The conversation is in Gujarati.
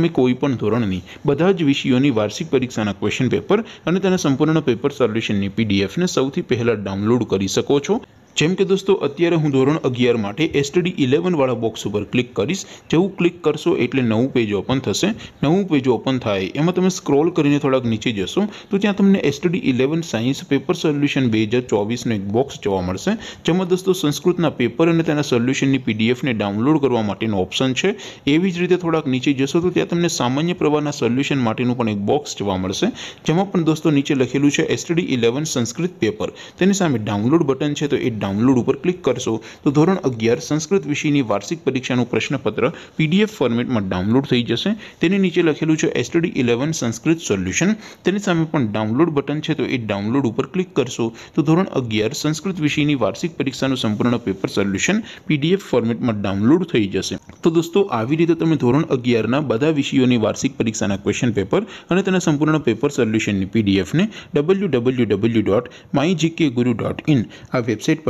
તમે કોઈ પણ ધોરણની બધા જ વિષયોની વાર્ષિક પરીક્ષાના ક્વેશ્ચન પેપર અને તેના સંપૂર્ણ પેપર સોલ્યુશનની પીડીએફને સૌથી પહેલાં ડાઉનલોડ કરી શકો છો જેમ કે દોસ્તો અત્યારે હું ધોરણ અગિયાર માટે એસટીડી ઇલેવનવાળા બોક્સ ઉપર ક્લિક કરીશ જેવું ક્લિક કરશો એટલે નવું પેજ ઓપન થશે નવું પેજ ઓપન થાય એમાં તમે સ્ક્રોલ કરીને થોડાક નીચે જશો તો ત્યાં તમને STD eleven science paper solution બે હજાર ચોવીસનું એક બોક્સ જોવા મળશે જેમાં દોસ્તો સંસ્કૃતના પેપર અને તેના સોલ્યુશનની પીડીએફને ડાઉનલોડ કરવા માટેનો ઓપ્શન છે એવી જ રીતે થોડાક નીચે જશો તો ત્યાં તમને સામાન્ય પ્રવાહના સોલ્યુશન માટેનું પણ એક બોક્સ જોવા મળશે જેમાં પણ દોસ્તો નીચે લખેલું છે એસટીડી ઇલેવન સંસ્કૃત પેપર તેની સામે ડાઉનલોડ બટન છે તો એ ડાઉન અહીં લૂડ ઉપર ક્લિક કરશું તો ધોરણ 11 સંસ્કૃત વિષયની વાર્ષિક પરીક્ષાનું પ્રશ્નપત્ર પીડીએફ ફોર્મેટમાં ડાઉનલોડ થઈ જશે તેની નીચે લખેલું છે STD 11 સંસ્કૃત સોલ્યુશન તેની સામે પણ ડાઉનલોડ બટન છે તો એ ડાઉનલોડ ઉપર ક્લિક કરશું તો ધોરણ 11 સંસ્કૃત વિષયની વાર્ષિક પરીક્ષાનું સંપૂર્ણ પેપર સોલ્યુશન પીડીએફ ફોર્મેટમાં ડાઉનલોડ થઈ જશે તો દોસ્તો આવી રીતે તમે ધોરણ 11 ના બધા વિષયોની વાર્ષિક પરીક્ષાના ક્વેશ્ચન પેપર અને તેના સંપૂર્ણ પેપર સોલ્યુશનની પીડીએફ ને www.mygkguru.in આ વેબસાઈટ